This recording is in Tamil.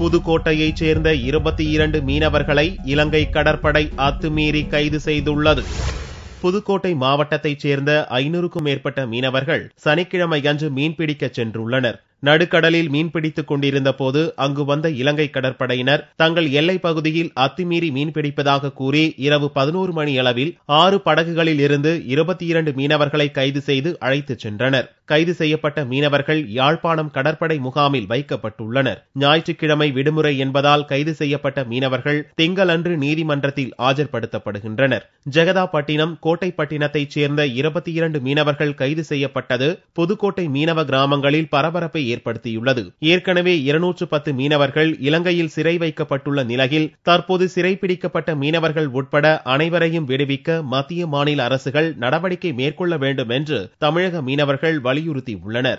புதுக்கோட்டையைச் சேர்ந்த இருபத்தி இரண்டு மீனவர்களை இலங்கை கடற்படை அத்துமீறி கைது செய்துள்ளது புதுக்கோட்டை மாவட்டத்தைச் சேர்ந்த ஐநூறுக்கும் மேற்பட்ட மீனவர்கள் சனிக்கிழமை அன்று மீன்பிடிக்கச் சென்றுள்ளனர் நடுக்கடலில் மீன்பிடித்துக் கொண்டிருந்த போது அங்கு வந்த இலங்கை கடற்படையினர் தங்கள் எல்லை பகுதியில் அத்துமீறி மீன்பிடிப்பதாக கூறி இரவு பதினோரு மணி அளவில் ஆறு படகுகளில் இருந்து இருபத்தி இரண்டு மீனவர்களை கைது செய்து அழைத்துச் சென்றனர் கைது செய்யப்பட்ட மீனவர்கள் யாழ்ப்பாணம் கடற்படை முகாமில் வைக்கப்பட்டுள்ளனர் ஞாயிற்றுக்கிழமை விடுமுறை என்பதால் கைது செய்யப்பட்ட மீனவர்கள் திங்களன்று நீதிமன்றத்தில் ஆஜர்படுத்தப்படுகின்றனர் ஜெகதாப்பட்டினம் கோட்டைப்பட்டினத்தைச் சேர்ந்த இருபத்தி இரண்டு மீனவர்கள் கைது செய்யப்பட்டது புதுக்கோட்டை மீனவ கிராமங்களில் பரபரப்பை ஏற்படுத்தியுள்ளது ஏற்கனவே இருநூற்று பத்து மீனவர்கள் இலங்கையில் சிறை வைக்கப்பட்டுள்ள நிலையில் தற்போது சிறைப்பிடிக்கப்பட்ட மீனவர்கள் உட்பட அனைவரையும் விடுவிக்க மத்திய மாநில அரசுகள் நடவடிக்கை மேற்கொள்ள வேண்டும் என்று தமிழக மீனவர்கள் வலியுறுத்தியுள்ளனா்